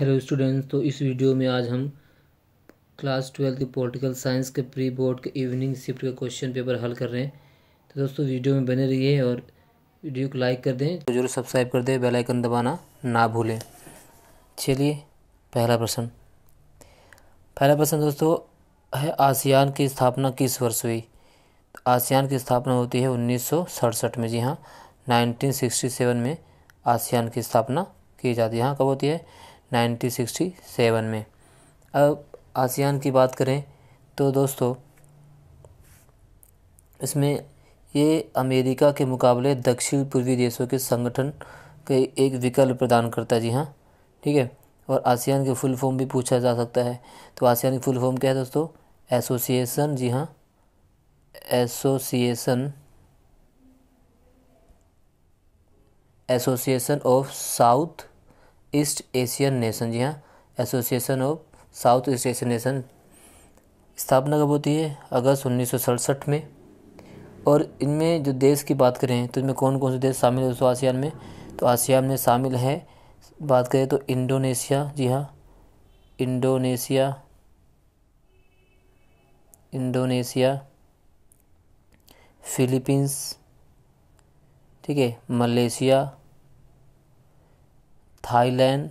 hello students तो इस video में आज हम क्लास ट्वेल्थ के पॉलिटिकल साइंस के प्री बोर्ड के इवनिंग शिफ्ट का क्वेश्चन पेपर हल कर रहे हैं तो दोस्तों वीडियो में बने रहिए और वीडियो को लाइक कर दें तो जरूर सब्सक्राइब कर दें बेल आइकन दबाना ना भूलें चलिए पहला प्रश्न पहला प्रश्न दोस्तों है आसियान की स्थापना किस वर्ष हुई आसियान की स्थापना होती है उन्नीस में जी हाँ नाइनटीन में आसियान की स्थापना की जाती है हाँ कब होती है 1967 में अब आसियान की बात करें तो दोस्तों इसमें ये अमेरिका के मुकाबले दक्षिण पूर्वी देशों के संगठन के एक विकल्प प्रदान करता है जी हाँ ठीक है और आसियान के फुल फॉर्म भी पूछा जा सकता है तो आसियान की फुल फॉर्म क्या है दोस्तों एसोसिएशन जी हाँ association association of South East Asian nation जी हाँ association of South East Asian nation स्थापना कब होती है अगस्त उन्नीस में और इनमें जो देश की बात करें तो इनमें कौन कौन से देश शामिल है दोस्तों आसियान में तो आसियान में शामिल है बात करें तो इंडोनेशिया जी हाँ इंडोनेशिया इंडोनेशिया फिलीपींस ठीक है मलेशिया थाईलैंड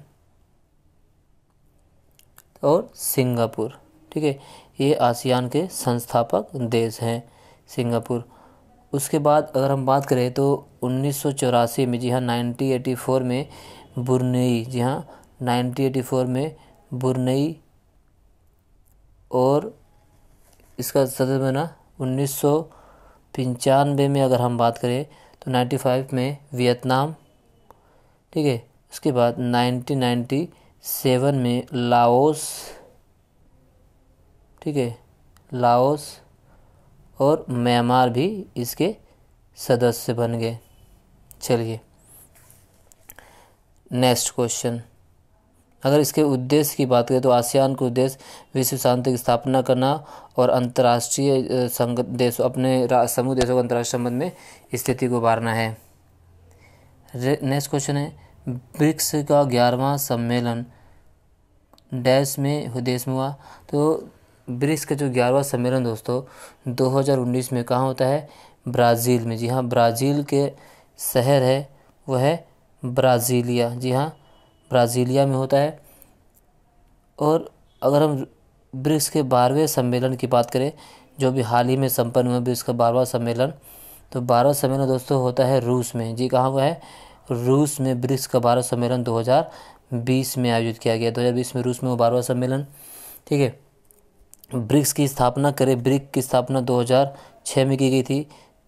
और सिंगापुर ठीक है ये आसियान के संस्थापक देश हैं सिंगापुर उसके बाद अगर हम बात करें तो उन्नीस में जी हाँ नाइनटीन में बुरनेई जी हाँ नाइनटीन में बुरनेई और इसका सदर बना उन्नीस में अगर हम बात करें तो 95 में वियतनाम ठीक है उसके बाद 1997 में लाओस ठीक है लाओस और म्यांमार भी इसके सदस्य बन गए चलिए नेक्स्ट क्वेश्चन अगर इसके उद्देश्य की बात करें तो आसियान का उद्देश्य विश्व शांति की स्थापना करना और अंतर्राष्ट्रीय संग देशों अपने समूह देशों के अंतर्राष्ट्रीय संबंध में स्थिति को उभारना है नेक्स्ट क्वेश्चन है ब्रिक्स का ग्यारहवा सम्मेलन डैश में देश में हुआ तो ब्रिक्स का जो ग्यारहवा सम्मेलन दोस्तों 2019 में कहाँ होता है ब्राज़ील में जी हाँ ब्राज़ील के शहर है वह है ब्राज़ीलिया जी हाँ ब्राज़ीलिया में होता है और अगर हम ब्रिक्स के बारहवें सम्मेलन की बात करें जो भी हाल ही में संपन्न हुआ ब्रिक्स का बारहवा सम्मेलन तो बारहवा सम्मेलन दोस्तों होता है रूस में जी कहाँ वह है रूस में ब्रिक्स का बारह सम्मेलन 2020 में आयोजित किया गया 2020 में रूस में वो बारहवा सम्मेलन ठीक है ब्रिक्स की स्थापना करें ब्रिक की स्थापना 2006 में की गई थी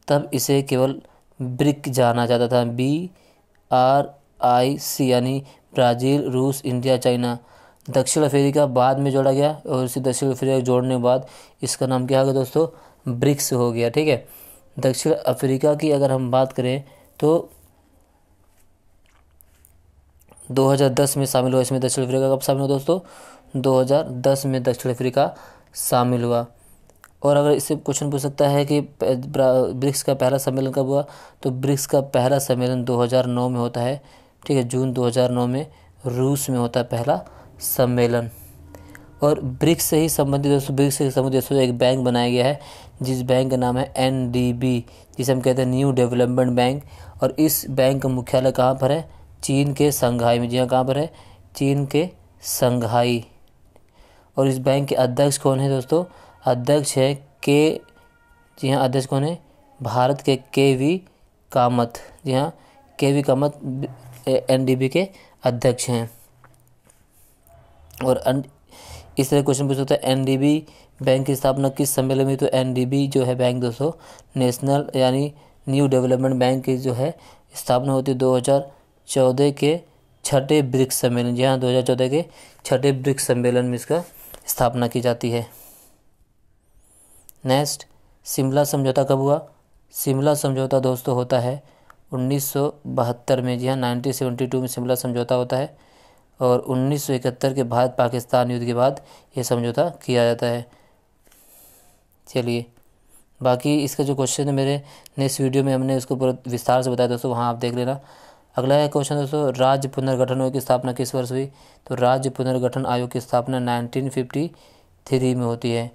तब इसे केवल ब्रिक जाना जाता था बी आर आई सी यानी ब्राज़ील रूस इंडिया चाइना दक्षिण अफ्रीका बाद में जोड़ा गया और इसे दक्षिण अफ्रीका जोड़ने के बाद इसका नाम क्या होगा दोस्तों ब्रिक्स हो गया ठीक है दक्षिण अफ्रीका की अगर हम बात करें तो 2010 में शामिल हुआ इसमें दक्षिण अफ्रीका कब शामिल हुआ दोस्तों 2010 में दक्षिण अफ्रीका शामिल हुआ और अगर इससे क्वेश्चन पूछ सकता है कि ब्रिक्स का पहला सम्मेलन कब हुआ तो ब्रिक्स का पहला सम्मेलन 2009 में होता है ठीक है जून 2009 में रूस में होता है पहला सम्मेलन और ब्रिक्स से ही संबंधित दोस्तों ब्रिक्स से संबंधित दोस्तों एक बैंक बनाया गया है जिस बैंक का नाम है एन जिसे हम कहते हैं न्यू डेवलपमेंट बैंक और इस बैंक का मुख्यालय कहाँ पर है चीन के संघाई में जी हाँ कहाँ पर है चीन के संघाई और इस बैंक के अध्यक्ष कौन है दोस्तों अध्यक्ष है के जी हाँ अध्यक्ष कौन है भारत के के वी कामत जी हाँ के वी कामत एनडीबी के अध्यक्ष हैं और इस तरह क्वेश्चन पूछ सकता है एनडीबी बैंक की स्थापना किस सम्मेलन में तो एनडीबी जो है बैंक दोस्तों नेशनल यानी न्यू डेवलपमेंट बैंक की जो है स्थापना होती है दो हज़ार चौदह के छठे ब्रिक्स सम्मेलन जी हाँ दो हज़ार चौदह के छठे ब्रिक्स सम्मेलन में इसका स्थापना की जाती है नेक्स्ट शिमला समझौता कब हुआ शिमला समझौता दोस्तों होता है 1972 में जी हाँ टू में शिमला समझौता होता है और 1971 के भारत पाकिस्तान युद्ध के बाद ये समझौता किया जाता है चलिए बाकी इसका जो क्वेश्चन है मेरे नेक्स्ट वीडियो में हमने उसको पूरा विस्तार से बताया दोस्तों वहाँ आप देख लेना अगला है क्वेश्चन दोस्तों राज्य पुनर्गठन आयोग की स्थापना किस वर्ष हुई तो राज्य पुनर्गठन आयोग की स्थापना नाइनटीन फिफ्टी थ्री में होती है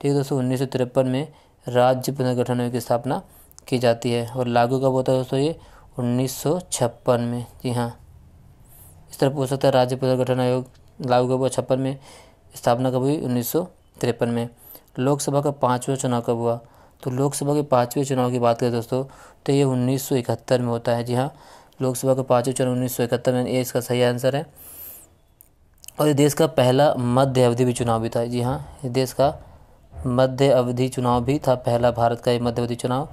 ठीक है दोस्तों उन्नीस सौ तिरपन में राज्य पुनर्गठन आयोग की स्थापना की जाती है और लागू कब होता है दोस्तों ये उन्नीस सौ छप्पन में जी हाँ इस तरह पूछ सकता है राज्य पुनर्गठन आयोग लागू कब हुआ छप्पन में स्थापना कब हुई उन्नीस तिरपन में लोकसभा का पाँचवा चुनाव कब हुआ तो लोकसभा के पाँचवें चुनाव की बात करें दोस्तों तो ये इकहत्तर में होता है जी हाँ लोकसभा का पाँचवें चरण उन्नीस सौ इकहत्तर में ये इसका सही आंसर है और ये देश का पहला मध्य अवधि भी चुनाव भी था जी हाँ ये देश का मध्य अवधि चुनाव भी था पहला भारत का ये मध्य अवधि चुनाव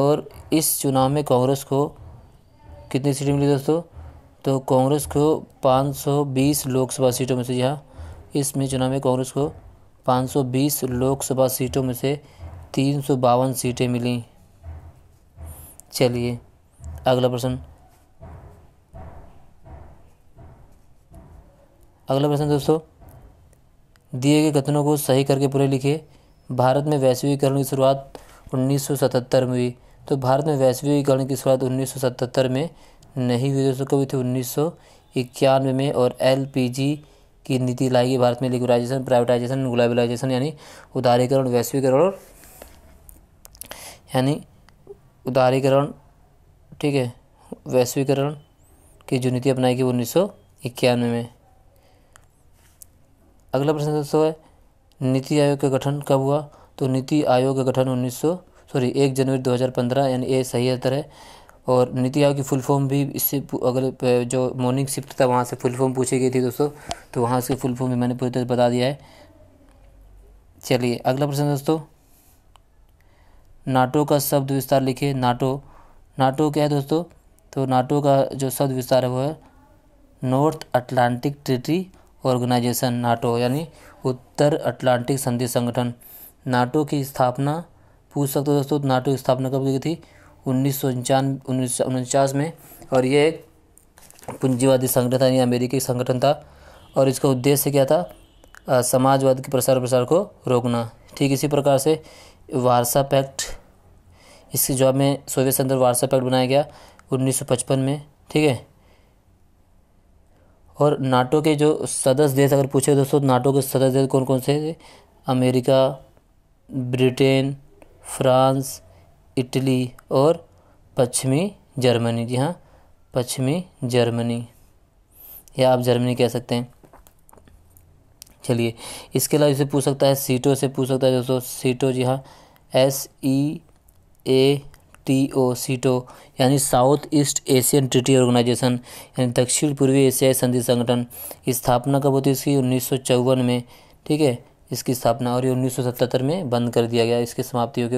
और इस चुनाव में कांग्रेस को कितनी सीटें मिली दोस्तों तो कांग्रेस को 520 लोकसभा सीटों में से जी हाँ इसमें चुनाव में कांग्रेस को 520 लोकसभा सीटों में से तीन सीटें मिली चलिए अगला प्रश्न अगला प्रश्न दोस्तों दिए गए कथनों को सही करके पूरे लिखिए भारत में वैश्वीकरण की शुरुआत 1977 में हुई तो भारत में वैश्वीकरण की शुरुआत 1977 में नहीं हुई दोस्तों कभी थी उन्नीस इक्यानवे में और एलपीजी की नीति लाई गई भारत में लिक्विडाइजेशन प्राइवेटाइजेशन ग्लोबलाइजेशन यानी उदारीकरण वैश्वीकरण यानी उदारीकरण ठीक है वैश्वीकरण की जो नीति अपनाई गई उन्नीस सौ इक्यानवे में अगला प्रश्न दोस्तों है नीति आयोग का गठन कब हुआ तो नीति आयोग का गठन उन्नीस सौ सॉरी एक जनवरी 2015 यानी ये सही उत्तर है और नीति आयोग की फुल फॉर्म भी इससे अगले जो मॉर्निंग शिफ्ट था वहाँ से फुल फॉर्म पूछी गई थी दोस्तों तो वहाँ से फुल फॉर्म भी मैंने पूरी तरह बता दिया है चलिए अगला प्रश्न दोस्तों नाटो का शब्द विस्तार लिखिए नाटो नाटो क्या है दोस्तों तो नाटो का जो शब्द विस्तार है वो है North Atlantic treaty organisation NATO यानी उत्तर अटलांटिक संधि संगठन नाटो की स्थापना पूछ सकते हो दोस्तों नाटो की स्थापना कब की थी उन्नीस सौ उनचास में और ये एक पूंजीवादी संगठन था यानी अमेरिकी संगठन था और इसका उद्देश्य क्या था समाजवाद के प्रसार प्रसार को रोकना ठीक इसी प्रकार से वारसा पैक्ट इसके जवाब में सोवियत संघ वार्सा पैक्ट बनाया गया 1955 में ठीक है और नाटो के जो सदस्य देश अगर पूछे तो दोस्तों नाटो के सदस्य देश कौन कौन से थे अमेरिका ब्रिटेन फ्रांस इटली और पश्चिमी जर्मनी जी हाँ पश्चिमी जर्मनी या आप जर्मनी कह सकते हैं चलिए इसके अलावा इसे पूछ सकता है सीटों से पूछ सकता है दोस्तों सीटों जी हाँ S E A T O SEATO यानी South East Asian treaty organisation यानी दक्षिण पूर्वी एशियाई संधि संगठन स्थापना कब होती है इसकी उन्नीस में ठीक है इसकी स्थापना और ये उन्नीस में बंद कर दिया गया इसकी समाप्ति होगी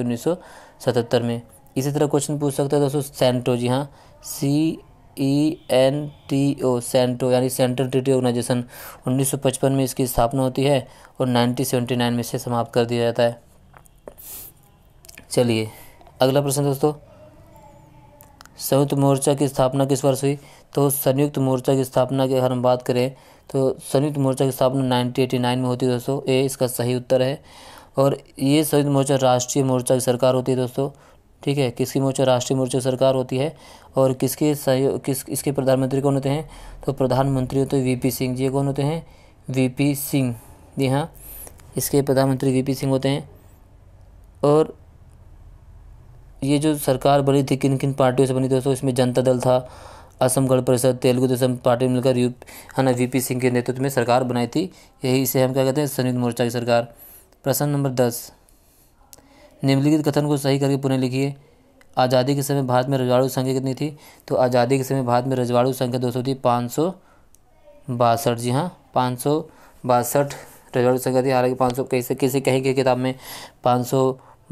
1977 में इसी तरह क्वेश्चन पूछ सकता है दोस्तों सेंटो जी हाँ C E N T O CENTO यानी सेंट्रल ट्रिटी ऑर्गेनाइजेशन उन्नीस में इसकी स्थापना होती है और 1979 में इसे समाप्त कर दिया जाता है चलिए अगला प्रश्न दोस्तों संयुक्त मोर्चा की स्थापना किस वर्ष हुई तो संयुक्त मोर्चा की स्थापना की अगर हम बात करें तो संयुक्त मोर्चा की स्थापना 1989 में होती है दोस्तों ए इसका सही उत्तर है और ये संयुक्त मोर्चा राष्ट्रीय मोर्चा की सरकार होती है दोस्तों ठीक है किसकी मोर्चा राष्ट्रीय मोर्चा की सरकार होती है और किसके सहयोग किस इसके प्रधानमंत्री कौन होते हैं तो प्रधानमंत्री होते हैं वी सिंह जी कौन होते हैं वी पी सिंह जी हाँ इसके प्रधानमंत्री वी पी सिंह होते हैं और ये जो सरकार बनी थी किन किन पार्टियों से बनी थी दोस्तों इसमें जनता दल था असम गण परिषद तेलुगु देशम पार्टी मिलकर यू है ना वी सिंह के नेतृत्व में सरकार बनाई थी यही इसे हम क्या कहते हैं संयुक्त मोर्चा की सरकार प्रश्न नंबर दस निम्नलिखित कथन को सही करके पुनः लिखिए आज़ादी के समय भारत में रजवाड़ू संख्या कितनी थी तो आज़ादी के समय भारत में रजवाड़ू संख्या दोस्तों थी पाँच सौ बासठ जी हाँ पाँच सौ बासठ रजवाड़ू संख्या थी हालांकि पाँच सौ कैसे किसी कहीं की किताब में पाँच सौ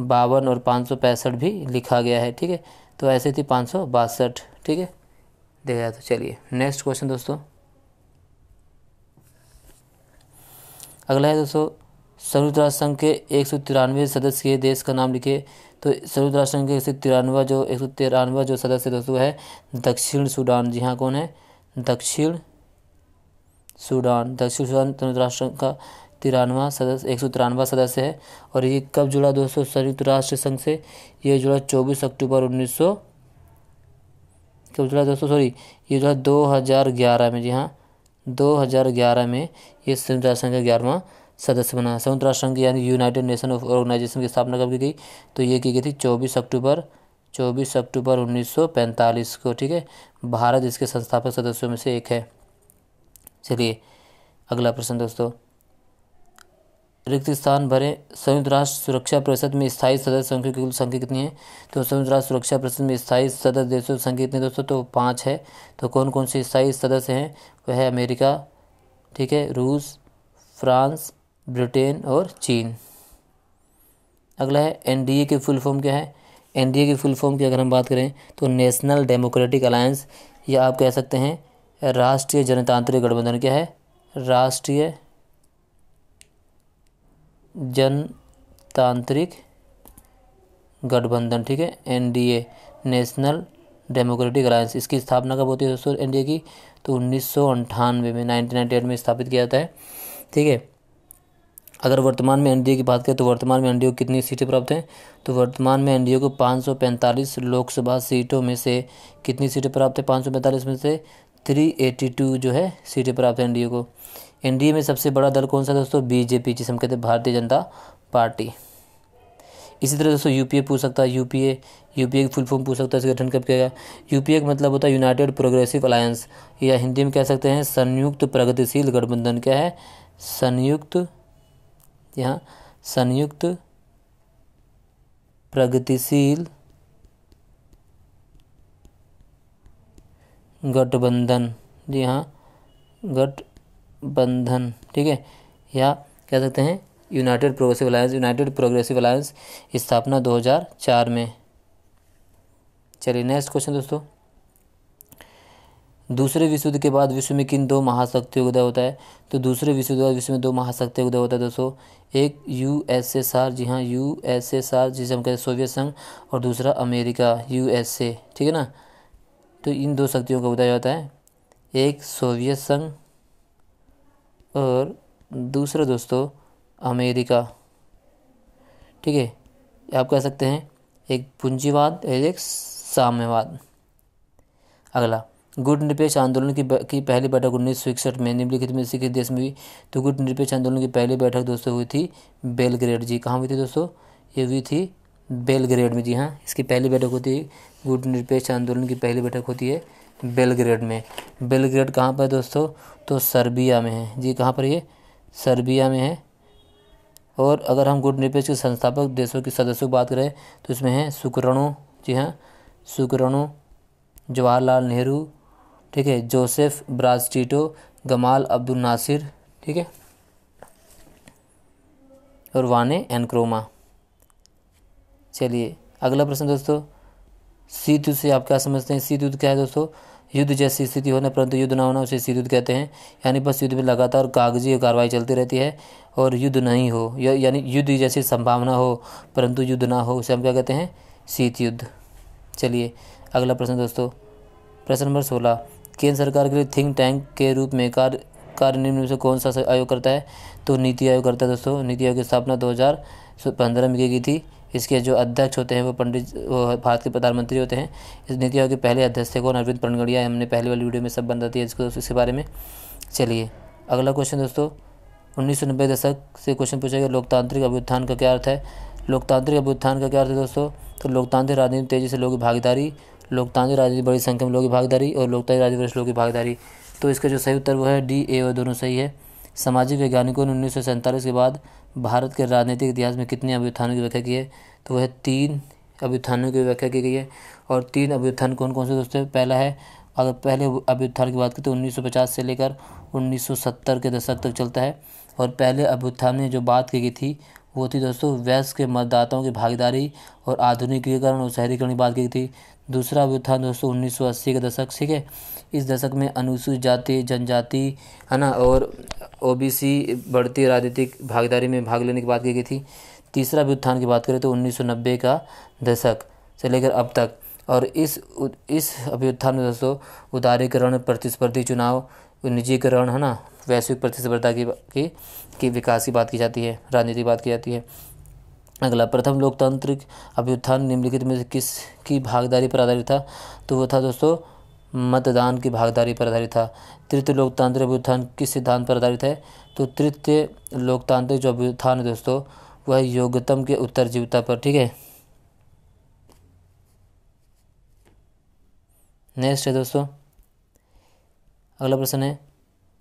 बावन और पाँच भी लिखा गया है ठीक है तो ऐसे थी पाँच ठीक है देखा जाए तो चलिए नेक्स्ट क्वेश्चन दोस्तों अगला है दोस्तों संयुक्त राष्ट्र संघ के एक सौ तिरानवे सदस्य के देश का नाम लिखिए तो संयुक्त राष्ट्र संघ के एक सौ तिरानवे जो एक सौ तिरानवे जो सदस्य दोस्तों है दक्षिण सूडान जी हाँ कौन है दक्षिण सूडान दक्षिण सूडान संयुक्त राष्ट्र का तिरानवा सदस्य एक सौ तिरानवा सदस्य है और ये कब जुड़ा दोस्तों संयुक्त राष्ट्र संघ से ये जुड़ा चौबीस अक्टूबर उन्नीस सौ कब जुड़ा दोस्तों सॉरी ये जुड़ा दो हज़ार ग्यारह में जी हाँ दो हज़ार ग्यारह में ये संयुक्त राष्ट्र संघ का ग्यारहवा सदस्य बना संयुक्त राष्ट्र संघ यानी यूनाइटेड नेशन ऑफ ऑर्गेनाइजेशन की स्थापना कब की गई तो ये की गई थी चौबीस अक्टूबर चौबीस अक्टूबर उन्नीस को ठीक है भारत इसके संस्थापक सदस्यों में से एक है चलिए अगला प्रश्न दोस्तों रिक्त स्थान भरें संयुक्त राष्ट्र सुरक्षा परिषद में स्थायी सदस्य संख्या की कुल संख्या कितनी है तो संयुक्त राष्ट्र सुरक्षा परिषद में स्थायी सदस्य देशों की संख्या कितनी दोस्तों तो पाँच है तो कौन कौन से स्थायी सदस्य हैं वह है अमेरिका ठीक है रूस फ्रांस ब्रिटेन और चीन अगला है ए की फुल फॉर्म क्या है ए की फुल फॉर्म की अगर हम बात करें तो नेशनल डेमोक्रेटिक अलायंस या आप कह सकते हैं राष्ट्रीय जनतांत्रिक गठबंधन क्या है राष्ट्रीय जनतांत्रिक गठबंधन ठीक है एनडीए नेशनल डेमोक्रेटिक अलायंस इसकी स्थापना कब होती है दोस्तों एनडीए की तो उन्नीस में नाइनटीन में स्थापित किया जाता है ठीक है अगर वर्तमान में एनडीए की बात करें तो वर्तमान में एनडीए को कितनी सीटें प्राप्त हैं तो वर्तमान में एनडीए को 545 लोकसभा सीटों में से कितनी सीटें प्राप्त है 545 में से 382 जो है सीटें प्राप्त हैं एनडीए को एनडीए में सबसे बड़ा दल कौन सा दोस्तों बीजेपी जिसे हम कहते हैं भारतीय जनता पार्टी इसी तरह दोस्तों यूपीए पूछ सकता है यूपीए यूपीए की फुल फॉर्म पूछ सकता है इसका गठन कब किया गया यूपीए का मतलब होता है यूनाइटेड प्रोग्रेसिव अलायंस या हिंदी में कह सकते हैं संयुक्त प्रगतिशील गठबंधन क्या है संयुक्त यहाँ संयुक्त प्रगतिशील गठबंधन जी हाँ गठ गठबंधन ठीक है या कह सकते हैं united progressive alliance united progressive alliance स्थापना 2004 में चलिए नेक्स्ट क्वेश्चन दोस्तों दूसरे विश्व युद्ध के बाद विश्व में किन दो महाशक्तियों का उदय होता है तो दूसरे विश्व युद्ध विश्व में दो महाशक्तियों का उदय होता है दोस्तों एक आर जी हाँ आर जिसे हम कहते हैं सोवियत संघ और दूसरा अमेरिका ए ठीक है ना तो इन दो शक्तियों का उदय होता है एक सोवियत संघ और दूसरा दोस्तों अमेरिका ठीक है आप कह सकते हैं एक पूंजीवाद और एक साम्यवाद अगला गुट निरपेक्ष आंदोलन की, की पहली बैठक उन्नीस सौ इकसठ में निम्नलिखित में से किस देश में हुई तो गुट निरपेक्ष आंदोलन की पहली बैठक दोस्तों हुई थी बेलग्रेड जी कहाँ हुई थी दोस्तों ये हुई थी बेलग्रेड में जी हाँ इसकी पहली बैठक होती है गुट निरपेक्ष आंदोलन की पहली बैठक होती है बेलग्रेड में बेलग्रेड कहाँ पर है दोस्तों तो सर्बिया में है जी कहाँ पर ये सर्बिया में है और अगर हम गुड न्यूज के संस्थापक देशों के सदस्यों की बात करें तो इसमें हैं सुकरणु जी हाँ सुकरणु जवाहरलाल नेहरू ठीक है Joseph Broz Tito Gamal Abdul Nasser ठीक है और वाने एनक्रोमा चलिए अगला प्रश्न दोस्तों सी दूध से आप क्या समझते हैं सीत युद्ध क्या है दोस्तों युद्ध जैसी स्थिति होने परंतु युद्ध ना होना उसे युद्ध कहते हैं यानी बस युद्ध में लगातार कागजी कार्रवाई चलती रहती है और युद्ध नहीं हो यानी युद्ध जैसी संभावना हो परंतु युद्ध ना हो उसे हम क्या कहते हैं शीत युद्ध चलिए अगला प्रश्न दोस्तों प्रश्न नंबर सोलह केंद्र सरकार के लिए थिंक टैंक के रूप में कार्य कार्य से कौन सा आयोग करता है तो नीति आयोग करता है दोस्तों नीति आयोग की स्थापना दो में की गई थी इसके जो अध्यक्ष होते हैं वो पंडित भारत के प्रधानमंत्री होते हैं इस नीति आयोग के पहले अध्यक्ष थे कौन अरविंद पनगड़िया हमने पहले वाली वीडियो में सब बन रही है इसको तो इसके बारे में चलिए अगला क्वेश्चन दोस्तों उन्नीस दशक से क्वेश्चन पूछा गया लोकतांत्रिक अभ्युत्थान का क्या अर्थ है लोकतांत्रिक अभ्युत्थान का क्या अर्थ है दोस्तों तो लोकतांत्रिक राजनीति में तेजी से लोगों की भागीदारी लोकतांत्रिक राजनीति बड़ी संख्या में लोगों की भागीदारी और लोकतांत्रिक राजनीति वरिष्ठ लोगों की भागीदारी तो इसका जो सही उत्तर वो है डी ए और दोनों सही है सामाजिक वैज्ञानिकों ने उन्नीस के बाद भारत के राजनीतिक इतिहास में कितने अभ्युत्थानों की व्याख्या की है तो वह तीन अभ्युत्थानों की व्याख्या की गई है और तीन अभ्युत्थान कौन कौन से दोस्तों पहला है अगर पहले अभ्युत्थान की बात करें तो 1950 से लेकर 1970 के दशक तक चलता है और पहले अभ्युत्थान ने जो बात की गई थी वो थी दोस्तों वैश्य के मतदाताओं की भागीदारी और आधुनिकीकरण और शहरीकरण की बात की थी दूसरा अभ्युत्थान दोस्तों उन्नीस के दशक ठीक है इस दशक में अनुसूचित जाति जनजाति है ना और ओबीसी बढ़ती राजनीतिक भागीदारी में भाग लेने की बात की गई थी तीसरा उत्थान की बात करें तो 1990 का दशक से लेकर अब तक और इस इस अभ्युत्थान में दोस्तों उदारीकरण प्रतिस्पर्धी चुनाव निजीकरण है ना वैश्विक प्रतिस्पर्धा की, की की विकास की बात की जाती है राजनीति बात की जाती है अगला प्रथम लोकतांत्रिक अभ्युत्थान निम्नलिखित में किस की भागीदारी पर आधारित था तो वो था दोस्तों मतदान की भागीदारी पर आधारित था तृतीय लोकतांत्रिक अभ्युत्थान किस सिद्धांत पर आधारित है तो तृतीय लोकतांत्रिक जो अभ्युत्थान है दोस्तों वह योग्यतम के उत्तर जीवता पर ठीक है नेक्स्ट है दोस्तों अगला प्रश्न है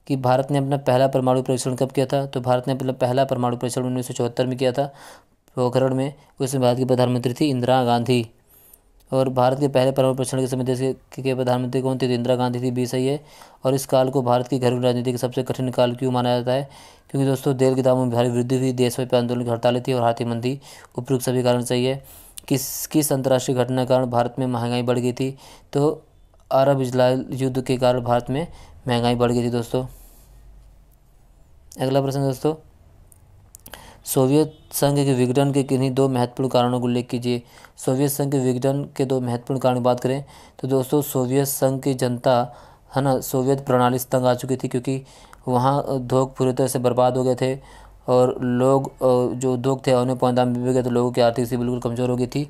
कि भारत ने अपना पहला परमाणु परीक्षण कब किया था तो भारत ने अपना पहला परमाणु परीक्षण उन्नीस में किया था पोखरण में उसमें भारत की प्रधानमंत्री थी इंदिरा गांधी और भारत के पहले परमाणु परीक्षण के समय देश के, प्रधानमंत्री कौन थे तो इंदिरा गांधी थी बी सही है और इस काल को भारत की घरेलू राजनीति के सबसे कठिन काल क्यों माना जाता है क्योंकि दोस्तों तेल के दामों में भारी वृद्धि हुई देश में आंदोलन की हड़ताली थी और हाथी मंदी उपयुक्त सभी कारण सही है किस किस अंतर्राष्ट्रीय घटना के कारण भारत में महंगाई बढ़ गई थी तो अरब इजराइल युद्ध के कारण भारत में महंगाई बढ़ गई थी दोस्तों अगला प्रश्न दोस्तों सोवियत संघ के विघटन के किन्हीं दो महत्वपूर्ण कारणों को उल्लेख कीजिए सोवियत संघ के विघटन के दो महत्वपूर्ण कारण की बात करें तो दोस्तों सोवियत संघ की जनता है ना सोवियत प्रणाली से तंग आ चुकी थी क्योंकि वहाँ धोख पूरी तरह से बर्बाद हो गए थे और लोग जो उद्योग थे उन्हें में भी गए तो लोगों की आर्थिक स्थिति बिल्कुल कमज़ोर हो गई थी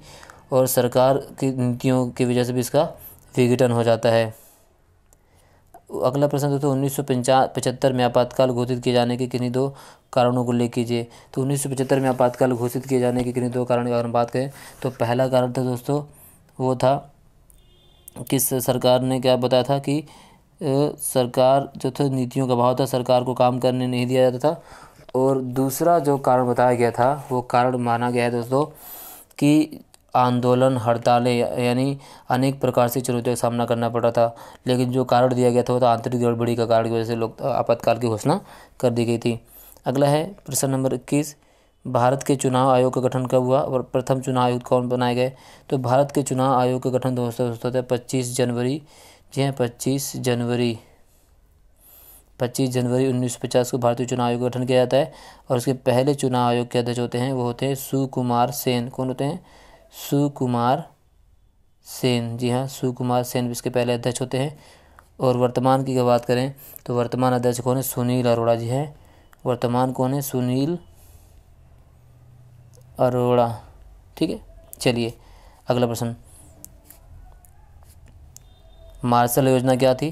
और सरकार की नीतियों की वजह से भी इसका विघटन हो जाता है अगला प्रश्न दोस्तों उन्नीस सौ पचहत्तर में आपातकाल घोषित किए जाने के किन्हीं दो कारणों को उल्लेख कीजिए तो उन्नीस सौ पचहत्तर में आपातकाल घोषित किए जाने के किन्हीं दो कारण की अगर हम बात करें तो पहला कारण था दोस्तों वो था कि सरकार ने क्या बताया था कि सरकार जो था नीतियों का अभाव था सरकार को काम करने नहीं दिया जाता था और दूसरा जो कारण बताया गया था वो कारण माना गया है दोस्तों कि आंदोलन हड़तालें यानी अनेक प्रकार से चुनौतियों का सामना करना पड़ा था लेकिन जो कारण दिया गया था वो तो आंतरिक गड़बड़ी का कारण की वजह से लोग आपातकाल की घोषणा कर दी गई थी अगला है प्रश्न नंबर इक्कीस भारत के चुनाव आयोग का गठन कब हुआ और प्रथम चुनाव आयुक्त कौन बनाए गए तो भारत के चुनाव आयोग का गठन दोस्तों दोस्तों था पच्चीस जनवरी जी हाँ पच्चीस जनवरी पच्चीस जनवरी उन्नीस सौ पचास को भारतीय चुनाव आयोग का गठन किया जाता है और उसके पहले चुनाव आयोग के अध्यक्ष होते हैं वो होते हैं सुकुमार सेन कौन होते हैं सुकुमार सेन जी हाँ सुकुमार सेन इसके पहले अध्यक्ष होते हैं और वर्तमान की अगर बात करें तो वर्तमान अध्यक्ष कौन है सुनील अरोड़ा जी हैं वर्तमान कौन है सुनील अरोड़ा ठीक है चलिए अगला प्रश्न मार्शल योजना क्या थी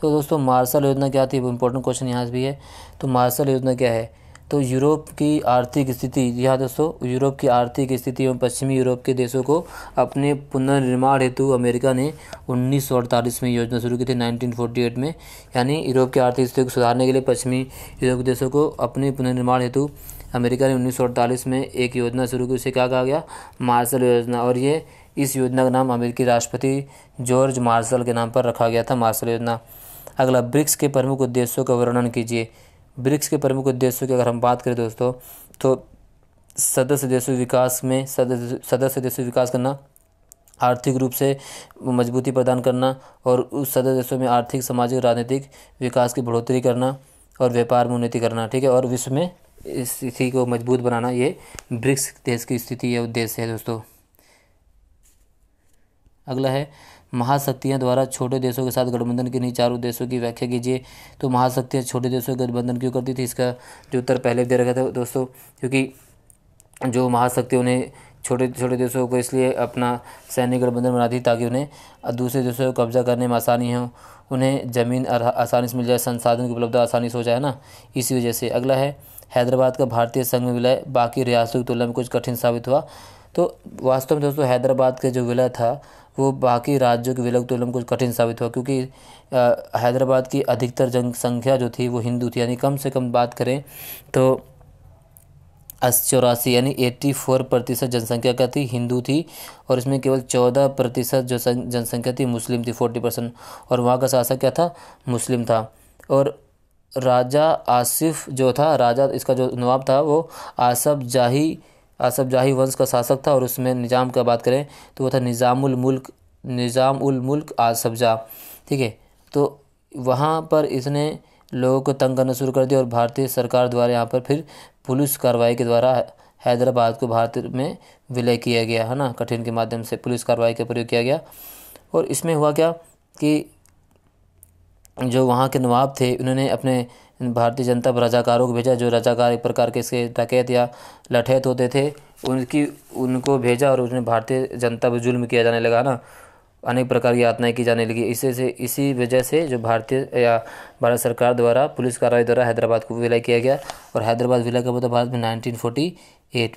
तो दोस्तों मार्शल योजना क्या थी वो इम्पोर्टेंट क्वेश्चन यहाँ से भी है तो मार्शल योजना क्या है तो यूरोप की आर्थिक स्थिति यहाँ दोस्तों यूरोप की आर्थिक स्थिति एवं पश्चिमी यूरोप के देशों को अपने पुनर्निर्माण हेतु अमेरिका ने उन्नीस में योजना शुरू की थी 1948 में यानी यूरोप की आर्थिक स्थिति को सुधारने के लिए पश्चिमी यूरोप के देशों को अपने पुनर्निर्माण हेतु अमेरिका ने उन्नीस में एक योजना शुरू की उसे क्या कहा गया मार्शल योजना और ये इस योजना का नाम अमेरिकी राष्ट्रपति जॉर्ज मार्शल के नाम पर रखा गया था मार्शल योजना अगला ब्रिक्स के प्रमुख उद्देश्यों का वर्णन कीजिए ब्रिक्स के प्रमुख उद्देश्यों की अगर हम बात करें दोस्तों तो सदस्य देशों विकास में सदस्य सदस्य देशों विकास करना आर्थिक रूप से मजबूती प्रदान करना और उस सदस्य देशों में आर्थिक सामाजिक राजनीतिक विकास की बढ़ोतरी करना और व्यापार में उन्नति करना ठीक है और विश्व में स्थिति को मजबूत बनाना ये ब्रिक्स देश की स्थिति या उद्देश्य है दोस्तों अगला है महाशक्तियाँ द्वारा छोटे देशों के साथ गठबंधन की नहीं चारों देशों की व्याख्या कीजिए तो महाशक्तियाँ छोटे देशों के गठबंधन क्यों करती थी इसका जो उत्तर पहले दे रखा था दोस्तों क्योंकि जो महाशक्तियों ने छोटे छोटे देशों को इसलिए अपना सैनिक गठबंधन बनाती ताकि उन्हें दूसरे देशों को कब्जा करने में आसानी हो उन्हें ज़मीन आसानी से मिल जाए संसाधन की उपलब्धता आसानी से हो जाए ना इसी वजह से अगला है हैदराबाद का भारतीय संघ में विलय बाकी रियासतों की तुलना में कुछ कठिन साबित हुआ तो वास्तव में दोस्तों हैदराबाद का जो विलय था वो बाकी राज्यों की विलग तुलना कुछ कठिन साबित हुआ क्योंकि हैदराबाद की अधिकतर जनसंख्या जो थी वो हिंदू थी यानी कम से कम बात करें तो अस्सी चौरासी यानी एट्टी फोर प्रतिशत जनसंख्या का थी हिंदू थी और इसमें केवल चौदह प्रतिशत जो जनसंख्या थी मुस्लिम थी फोर्टी परसेंट और वहाँ का शासक क्या था मुस्लिम था और राजा आसिफ जो था राजा इसका जो नवाब था वो आसफ जाही आसफ जाही वंश का शासक था और उसमें निज़ाम का बात करें तो वो था निज़ामुल मुल्क निज़ामुल मुल्क आसफ जा ठीक है तो वहाँ पर इसने लोगों को तंग करना शुरू कर दिया और भारतीय सरकार द्वारा यहाँ पर फिर पुलिस कार्रवाई के द्वारा हैदराबाद को भारत में विलय किया गया है ना कठिन के माध्यम से पुलिस कार्रवाई का प्रयोग किया गया और इसमें हुआ क्या कि जो वहाँ के नवाब थे उन्होंने अपने भारतीय जनता पर रजाकारों को भेजा जो रजाकार एक प्रकार के इसके डकैत या लठैत होते थे उनकी उनको भेजा और उसने भारतीय जनता पर जुल्म किया जाने लगा ना अनेक प्रकार की यातनाएँ की जाने लगी इसी से इसी वजह से जो भारतीय या भारत सरकार द्वारा पुलिस कार्रवाई द्वारा हैदराबाद को विलय किया गया और हैदराबाद विलय का मतलब भारत में नाइनटीन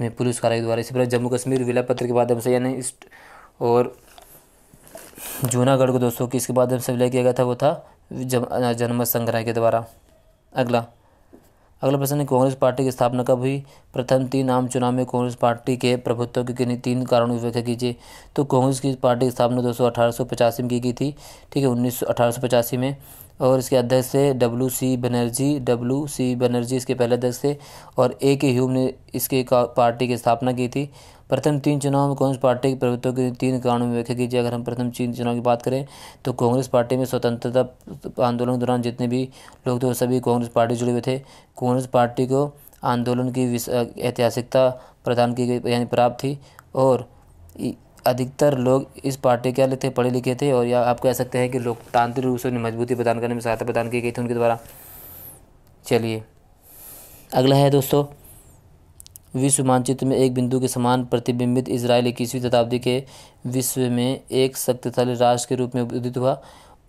में पुलिस कार्रवाई द्वारा इसी प्रकार जम्मू कश्मीर विलय पत्र के माध्यम से यानी इस और जूनागढ़ को दोस्तों किसके माध्यम से विलय किया गया था वो था जन्म जनमत संग्रह के द्वारा अगला अगला प्रश्न है कांग्रेस पार्टी की स्थापना कब हुई प्रथम तीन आम चुनाव में कांग्रेस पार्टी के प्रभुत्व के किन्हीं तीन कारणों की व्याख्या कीजिए तो कांग्रेस की पार्टी की स्थापना दो अठारह में की गई थी ठीक है उन्नीस सौ में और इसके अध्यक्ष थे W C Banerjee W C Banerjee इसके पहले अध्यक्ष थे और ए के ह्यूम ने इसके पार्टी की स्थापना की थी प्रथम तीन चुनाव में कांग्रेस पार्टी की प्रवृत्तियों के तीन कारणों में व्याख्या कीजिए अगर हम प्रथम तीन चुनाव की बात करें तो कांग्रेस पार्टी में स्वतंत्रता आंदोलन के दौरान जितने भी लोग थे वो सभी कांग्रेस पार्टी जुड़े हुए थे कांग्रेस पार्टी को आंदोलन की ऐतिहासिकता प्रदान की गई यानी प्राप्त थी और अधिकतर लोग इस पार्टी के थे पढ़े लिखे थे और या आप कह सकते हैं कि लोकतांत्रिक रूप से उन्हें मजबूती प्रदान करने में सहायता प्रदान की गई थी उनके द्वारा चलिए अगला है दोस्तों विश्व मानचित्र में एक बिंदु के समान प्रतिबिंबित इसराइल इक्कीसवीं शताब्दी के विश्व में एक शक्तिशाली राष्ट्र के रूप में उदित हुआ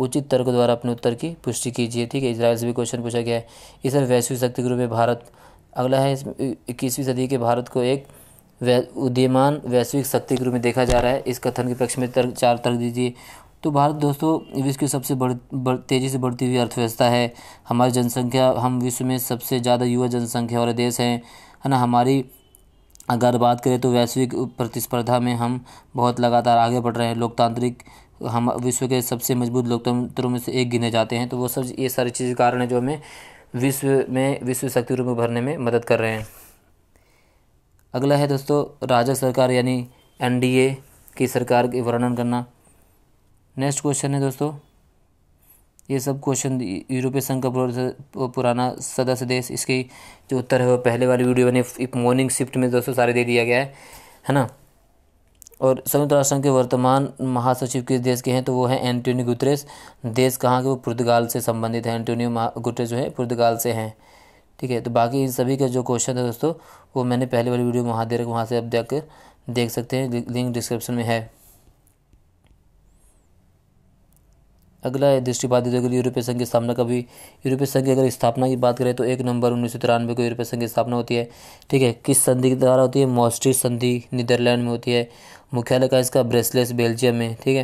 उचित तर्क द्वारा अपने उत्तर की पुष्टि कीजिए ठीक है इसराइल से भी क्वेश्चन पूछा गया है इस वैश्विक शक्ति के रूप में भारत अगला है इक्कीसवीं सदी के भारत को एक वै उद्यमान वैश्विक शक्ति के रूप में देखा जा रहा है इस कथन के पक्ष में तर्क चार तर्क दीजिए तो भारत दोस्तों विश्व की सबसे बढ़, बढ़ तेज़ी से बढ़ती हुई अर्थव्यवस्था है हमारी जनसंख्या हम विश्व में सबसे ज़्यादा युवा जनसंख्या वाले देश हैं है ना हमारी अगर बात करें तो वैश्विक प्रतिस्पर्धा में हम बहुत लगातार आगे बढ़ रहे हैं लोकतांत्रिक हम विश्व के सबसे मजबूत लोकतंत्रों में से एक गिने जाते हैं तो वो सब ये सारी चीज़ कारण है जो हमें विश्व में विश्व शक्ति रूप में भरने में मदद कर रहे हैं अगला है दोस्तों राजग सरकार यानी एनडीए की सरकार के वर्णन करना नेक्स्ट क्वेश्चन है दोस्तों ये सब क्वेश्चन यूरोपीय संघ का पुराना सदस्य देश इसकी जो उत्तर है वो पहले वाली वीडियो मैंने मॉर्निंग शिफ्ट में दोस्तों सारे दे दिया गया है है ना और संयुक्त राष्ट्र संघ के वर्तमान महासचिव किस देश के हैं तो वो हैं एंटोनियो गुतरेस देश कहाँ के वो पुर्तगाल से संबंधित है एंटोनियो गुतरेस जो है पुर्तगाल से हैं ठीक है तो बाकी इन सभी के जो क्वेश्चन है दोस्तों वो मैंने पहले वाली वीडियो महादेर वहाँ से अब जाकर देख सकते हैं लिंक डिस्क्रिप्शन में है अगला है दृष्टिबाधित अगर यूरोपीय संघ की स्थापना का भी यूरोपीय संघ की अगर स्थापना की बात करें तो एक नंबर उन्नीस सौ तिरानवे को यूरोपीय संघ की स्थापना होती है ठीक है किस संधि के द्वारा होती है मॉस्ट्रिक संधि नीदरलैंड में होती है मुख्यालय का इसका ब्रेसलेस बेल्जियम में ठीक है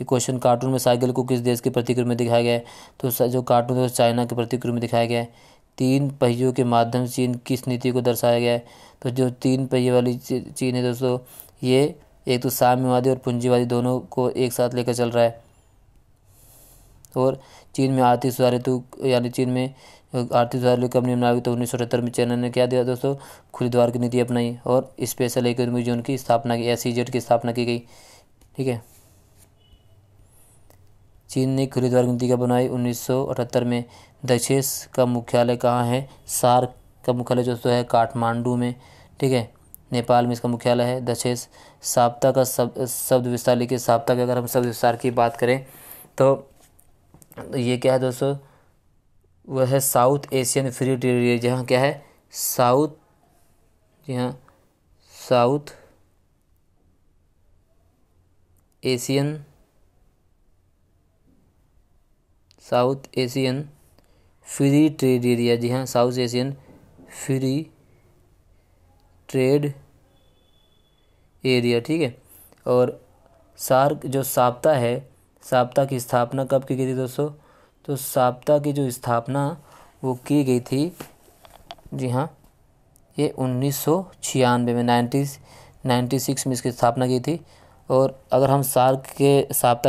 ये क्वेश्चन कार्टून में साइकिल को किस देश के प्रतिक्रम में दिखाया गया है तो जो कार्टून है चाइना के प्रतिक्रम में दिखाया गया है तीन पहियों के माध्यम से चीन किस नीति को दर्शाया गया है तो जो तीन पहिए वाली चीन है दोस्तों ये एक तो साम्यवादी और पूंजीवादी दोनों को एक साथ लेकर चल रहा है और चीन में आर्थिक सुधार हेतु यानी चीन में आर्थिक सुधार लेकर अपनी नागरिक तो उन्नीस सौ अठहत्तर में चाइना ने क्या दिया दोस्तों खुली द्वार की नीति अपनाई और स्पेशल इकोनॉमिक जोन की स्थापना की एस e की स्थापना की गई ठीक है चीन ने खुली द्वार नीति का बनाई उन्नीस में दक्षेस का मुख्यालय कहाँ है सार्क का मुख्यालय दोस्तों है काठमांडू में ठीक है नेपाल में इसका मुख्यालय है दशेष साप्ता का सब शब्द विस्तार लिखिए साप्ता के अगर हम शब्द विस्तार की बात करें तो ये क्या है दोस्तों वह है South Asian free trade area जहाँ क्या है साउथ जी हाँ South Asian South Asian free trade area जी हाँ South Asian free trade area ठीक है और सार्क जो साप्ता है साप्ता की स्थापना कब की गई थी दोस्तों तो साप्ता की जो स्थापना वो की गई थी जी हाँ ये उन्नीस सौ छियानवे में नाइन्टी नाइन्टी सिक्स में इसकी स्थापना की थी और अगर हम सार्क के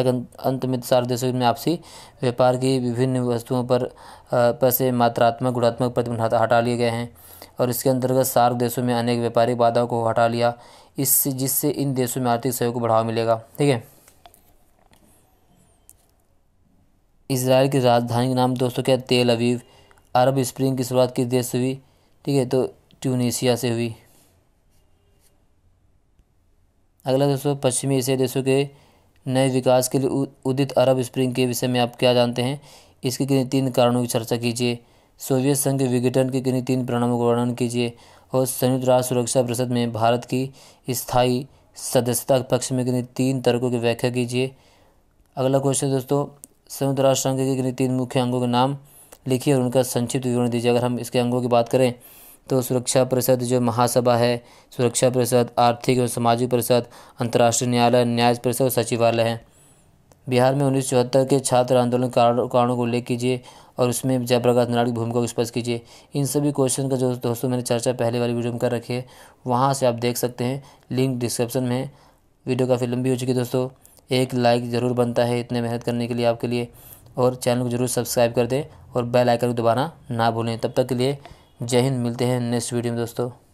के अंत में सार्क देशों में आपसी व्यापार की विभिन्न वस्तुओं पर पैसे मात्रात्मक गुणात्मक प्रतिबंध हटा लिए गए हैं और इसके अंतर्गत सार्क देशों में अनेक व्यापारिक बाधाओं को हटा लिया इससे जिससे इन देशों में आर्थिक सहयोग को बढ़ावा मिलेगा ठीक है इसराइल की राजधानी का नाम दोस्तों क्या तेल अवीव अरब स्प्रिंग की शुरुआत किस देश से हुई ठीक है तो ट्यूनिशिया से हुई अगला दोस्तों पश्चिमी एशिया देशों के नए विकास के लिए उदित अरब स्प्रिंग के विषय में आप क्या जानते हैं इसके तीन कारणों की चर्चा कीजिए सोवियत संघ के विघटन के किन्हीं तीन परिणामों का वर्णन कीजिए और संयुक्त राष्ट्र सुरक्षा परिषद में भारत की स्थायी सदस्यता पक्ष में किन्हीं तीन तर्कों की व्याख्या कीजिए अगला क्वेश्चन दोस्तों संयुक्त राष्ट्र संघ के किन्हीं तीन मुख्य अंगों के नाम लिखिए और उनका संक्षिप्त विवरण दीजिए अगर हम इसके अंगों की बात करें तो सुरक्षा परिषद जो महासभा है सुरक्षा परिषद आर्थिक और सामाजिक परिषद अंतर्राष्ट्रीय न्यायालय न्याय परिषद और सचिवालय है बिहार में उन्नीस के छात्र आंदोलन कारणों का उल्लेख कीजिए और उसमें जयप्रकाश नारायण की भूमिका को स्पष्ट कीजिए इन सभी क्वेश्चन का जो दोस्तों मैंने चर्चा पहले वाली वीडियो में कर रखी है वहाँ से आप देख सकते हैं लिंक डिस्क्रिप्शन में वीडियो काफ़ी लंबी हो चुकी है दोस्तों एक लाइक ज़रूर बनता है इतने मेहनत करने के लिए आपके लिए और चैनल को जरूर सब्सक्राइब कर दें और बेल आइकन को दबाना ना भूलें तब तक के लिए जय हिंद मिलते हैं नेक्स्ट वीडियो में दोस्तों